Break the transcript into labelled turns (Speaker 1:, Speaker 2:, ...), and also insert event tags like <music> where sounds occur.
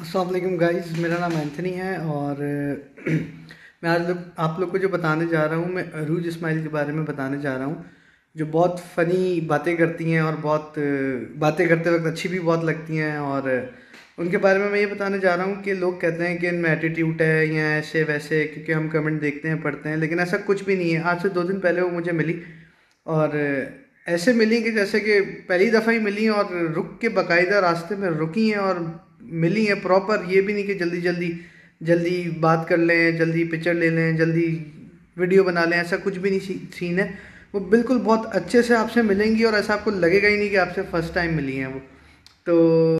Speaker 1: Aslam guys मेरा नाम Anthony है और <clears throat> मैं आज लोग आप लोग को जो बताने जा रहा हूँ मैं अरूज इस्माइल के बारे में बताने जा रहा हूँ जो बहुत फ़नी बातें करती हैं और बहुत बातें करते वक्त अच्छी भी बहुत लगती हैं और उनके बारे में मैं ये बताने जा रहा हूँ कि लोग कहते हैं कि इनमें एटीट्यूड है या ऐसे वैसे क्योंकि हम कमेंट देखते हैं पढ़ते हैं लेकिन ऐसा कुछ भी नहीं है आज से दो दिन पहले वो मुझे मिली और ऐसे मिली कि जैसे कि पहली दफ़ा ही मिली और रुक के बाकायदा रास्ते में रुकी हैं और मिली हैं प्रॉपर ये भी नहीं कि जल्दी जल्दी जल्दी बात कर लें जल्दी पिक्चर ले लें जल्दी वीडियो बना लें ऐसा कुछ भी नहीं सीन है वो बिल्कुल बहुत अच्छे से आपसे मिलेंगी और ऐसा आपको लगेगा ही नहीं कि आपसे फ़र्स्ट टाइम मिली हैं वो तो